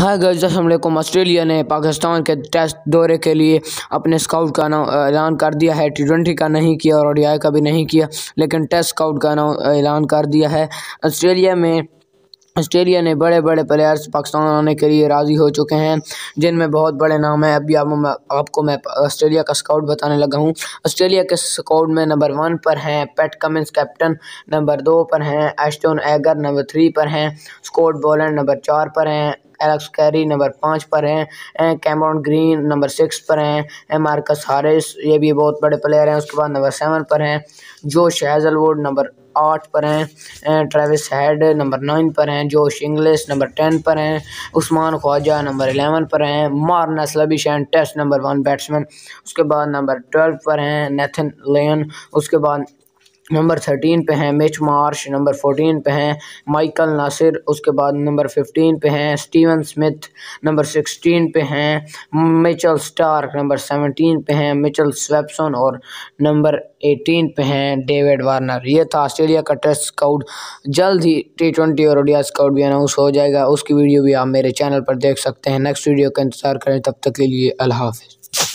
हाय गर्ज असलम ऑस्ट्रेलिया ने पाकिस्तान के टेस्ट दौरे के लिए अपने स्काउट का ऐलान कर दिया है टी ट्वेंटी का नहीं किया और ओडीआई का भी नहीं किया लेकिन टेस्ट स्काउट का ऐलान कर दिया है ऑस्ट्रेलिया में ऑस्ट्रेलिया ने बड़े बड़े प्लेयर्स पाकिस्तान आने के लिए राज़ी हो चुके हैं जिनमें बहुत बड़े नाम हैं अभी आप मैं आपको मैं ऑस्ट्रेलिया का स्काउट बताने लगा हूँ ऑस्ट्रेलिया के स्काउट में नंबर वन पर हैं पैट कमिंस कैप्टन नंबर दो पर हैं एस्टोन एगर नंबर थ्री पर हैं स्कॉट बॉलर नंबर चार पर हैं एलेक्स कैरी नंबर पाँच पर हैं कैमरॉन ग्रीन नंबर सिक्स पर हैं मार्कस हारिस ये भी बहुत बड़े प्लेयर हैं उसके बाद नंबर सेवन पर हैं जोश शहजलवुड नंबर आठ पर हैं ट्रेविस हेड नंबर नाइन पर हैं जोश इंग्लिस नंबर टेन पर हैं उस्मान ख्वाजा नंबर एलेवन पर हैं Marnus Labuschagne and test number one batsman उसके बाद नंबर ट्वेल्व पर हैं नेथन लेन उसके बाद नंबर थर्टीन पे हैं मिच मार्श नंबर फोर्टीन पे हैं माइकल नासिर उसके बाद नंबर फिफ्टीन पे हैं स्टीवन स्मिथ नंबर सिक्सटीन पे हैं मिचल स्टार्क नंबर सेवनटीन पे हैं मिचल स्वेपसन और नंबर एटीन पे हैं डेविड वार्नर ये था ऑस्ट्रेलिया का टेस्ट स्काउट जल्द ही टी ट्वेंटी और ओडिया स्काउट भी अनाउंस हो जाएगा उसकी वीडियो भी आप मेरे चैनल पर देख सकते हैं नेक्स्ट वीडियो का इंतज़ार करें तब तक के लिए अल्लाह हाफिज़